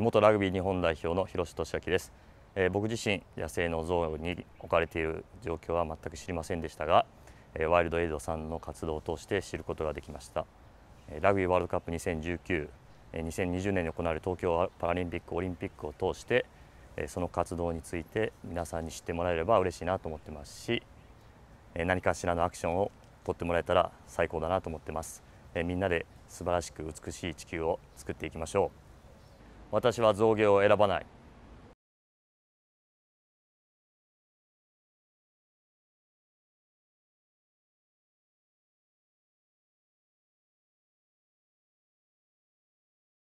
元ラグビー日本代表の広瀬俊明です、えー、僕自身野生の像に置かれている状況は全く知りませんでしたが、えー、ワイルドエイドさんの活動を通して知ることができました、えラグビーワールドカップ2019 2020年に行われる東京パラリンピック・オリンピックを通してその活動について皆さんに知ってもらえれば嬉しいなと思ってますし何かしらのアクションを取ってもらえたら最高だなと思ってますみんなで素晴らしく美しい地球を作っていきましょう私は造業を選ばない